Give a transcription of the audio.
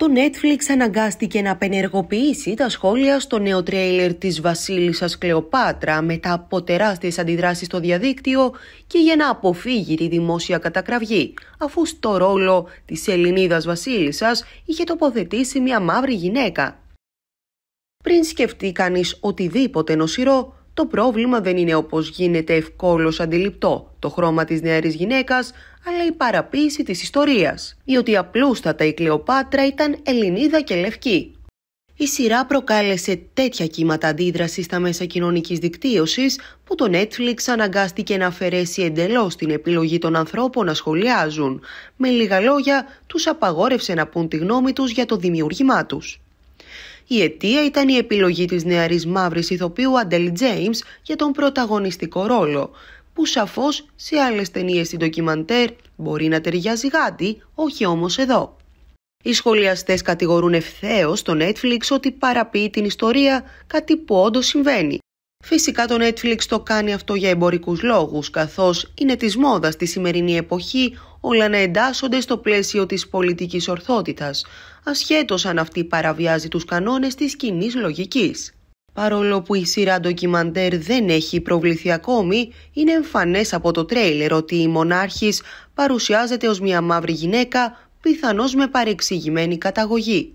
το Netflix αναγκάστηκε να απενεργοποιήσει τα σχόλια στο νέο τρέιλερ της Βασίλισσας Κλεοπάτρα μετά από τεράστιες αντιδράσεις στο διαδίκτυο και για να αποφύγει τη δημόσια κατακραυγή, αφού στο ρόλο της Ελληνίδας Βασίλισσας είχε τοποθετήσει μια μαύρη γυναίκα. Πριν σκεφτεί κανείς οτιδήποτε νοσηρό, το πρόβλημα δεν είναι όπως γίνεται ευκόλως αντιληπτό το χρώμα της νεαρής γυναίκας, αλλά η παραποίηση της ιστορίας, διότι απλούστατα η Κλεοπάτρα ήταν Ελληνίδα και Λευκή. Η σειρά προκάλεσε τέτοια κύματα αντίδρασης στα μέσα κοινωνικής δικτύωσης που το Netflix αναγκάστηκε να αφαιρέσει εντελώς την επιλογή των ανθρώπων να σχολιάζουν. Με λίγα λόγια, τους απαγόρευσε να πούν τη γνώμη τους για το δημιούργημά τους. Η αιτία ήταν η επιλογή της νεαρής μαύρης ηθοποιού Αντέλ Τζέιμς για τον πρωταγωνιστικό ρόλο, που σαφώς σε άλλες ταινίες στην ντοκιμαντέρ μπορεί να ταιριάζει γάντι, όχι όμως εδώ. Οι σχολιαστές κατηγορούν ευθέως στο Netflix ότι παραποιεί την ιστορία, κάτι που όντως συμβαίνει. Φυσικά το Netflix το κάνει αυτό για εμπορικούς λόγους, καθώς είναι της μόδας τη σημερινή εποχή όλα να εντάσσονται στο πλαίσιο της πολιτικής ορθότητας, ασχέτως αν αυτή παραβιάζει τους κανόνες της κοινή λογικής. Παρόλο που η σειρά ντοκιμαντέρ δεν έχει προβληθεί ακόμη, είναι εμφανές από το τρέιλερ ότι η μονάρχης παρουσιάζεται ως μια μαύρη γυναίκα, πιθανώς με παρεξηγημένη καταγωγή.